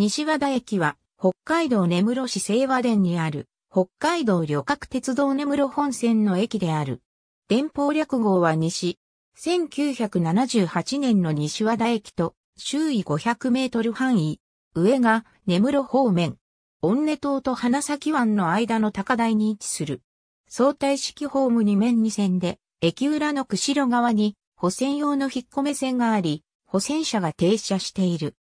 西和田駅は、北海道根室市清和田にある、北海道旅客鉄道根室本線の駅である。電報略号は西。1978年の西和田駅と、周囲500メートル範囲。上が、根室方面。温根島と花咲湾の間の高台に位置する。相対式ホーム2面2線で、駅裏の釧路側に、保線用の引っ込め線があり、保線車が停車している。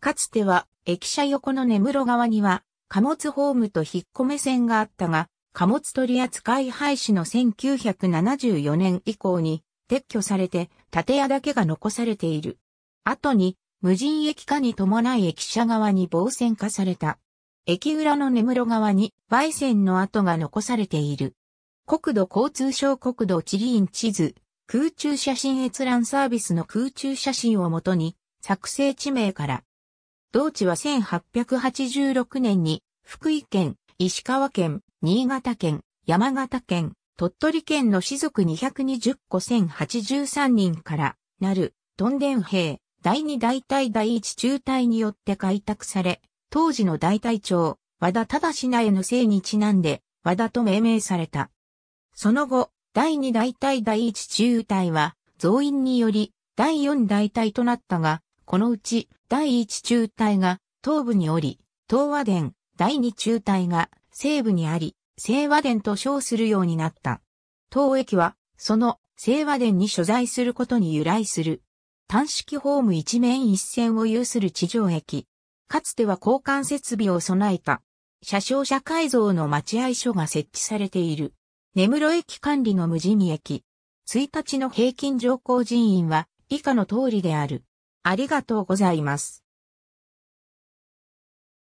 かつては駅舎横の根室側には、貨物ホームと引っ込め線があったが、貨物取扱い廃止の1974年以降に撤去されて、建屋だけが残されている。後に、無人駅化に伴い駅舎側に防線化された。駅裏の根室側に、売線の跡が残されている。国土交通省国土地理院地図、空中写真閲覧サービスの空中写真をもとに、作成地名から、同地は1886年に福井県、石川県、新潟県、山形県、鳥取県の士族220個1083人からなる、トンデン兵、第二大隊第一中隊によって開拓され、当時の大隊長、和田忠名への姓にちなんで、和田と命名された。その後、第二大隊第一中隊は、増員により、第四大隊となったが、このうち第1中隊が東部におり、東和殿、第2中隊が西部にあり、西和殿と称するようになった。東駅は、その西和殿に所在することに由来する。単式ホーム一面一線を有する地上駅。かつては交換設備を備えた。車掌車改造の待合所が設置されている。根室駅管理の無人駅。1日の平均乗降人員は以下の通りである。ありがとうございます。